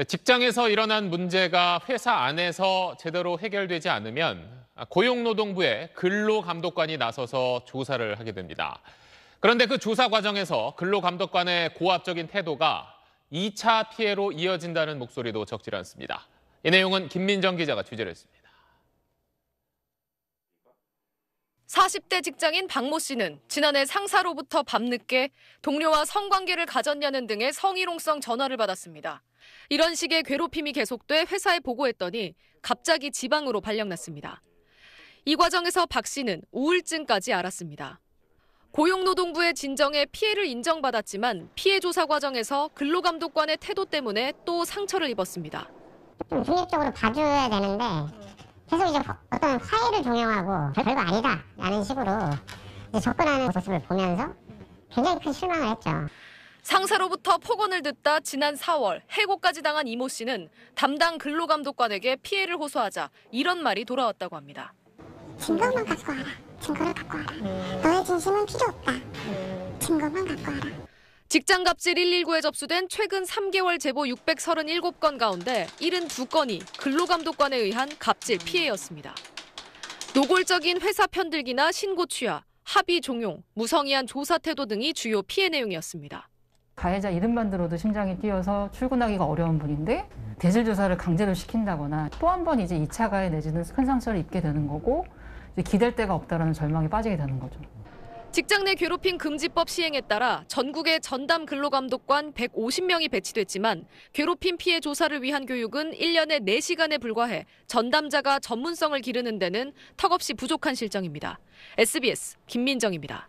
네, 직장에서 일어난 문제가 회사 안에서 제대로 해결되지 않으면 고용노동부의 근로감독관이 나서서 조사를 하게 됩니다. 그런데 그 조사 과정에서 근로감독관의 고압적인 태도가 2차 피해로 이어진다는 목소리도 적지 않습니다. 이 내용은 김민정 기자가 취재를 했습니다. 40대 직장인 박모 씨는 지난해 상사로부터 밤늦게 동료와 성관계를 가졌냐는 등의 성희롱성 전화를 받았습니다. 이런 식의 괴롭힘이 계속돼 회사에 보고했더니 갑자기 지방으로 발령났습니다. 이 과정에서 박 씨는 우울증까지 알았습니다. 고용노동부의 진정에 피해를 인정받았지만 피해 조사 과정에서 근로감독관의 태도 때문에 또 상처를 입었습니다. 중립적으로 봐줘야 되는데 계속 이제 어떤 사이를 종용하고 별거 아니다 라는 식으로 접근하는 모습을 보면서 굉장히 큰 실망을 했죠. 상사로부터 폭언을 듣다 지난 4월 해고까지 당한 이모 씨는 담당 근로감독관에게 피해를 호소하자 이런 말이 돌아왔다고 합니다. 증거만 갖고 와라. 증거를 갖고 와라. 너의 진심은 필요 없다. 직장 갑질 119에 접수된 최근 3개월 제보 637건 가운데 72건이 근로감독관에 의한 갑질 음. 피해였습니다. 노골적인 회사 편들기나 신고 취하, 합의 종용, 무성의한 조사 태도 등이 주요 피해 내용이었습니다. 가해자 이름만 들어도 심장이 뛰어서 출근하기가 어려운 분인데 대질 조사를 강제로 시킨다거나 또 한 번 이제 2차 가해 내지는 큰 상처를 입게 되는 거고 기댈 데가 없다라는 절망에 빠지게 되는 거죠. 직장 내 괴롭힘 금지법 시행에 따라 전국의 전담 근로감독관 150명이 배치됐지만 괴롭힘 피해 조사를 위한 교육은 1년에 4시간에 불과해 전담자가 전문성을 기르는 데는 턱없이 부족한 실정입니다. SBS 김민정입니다.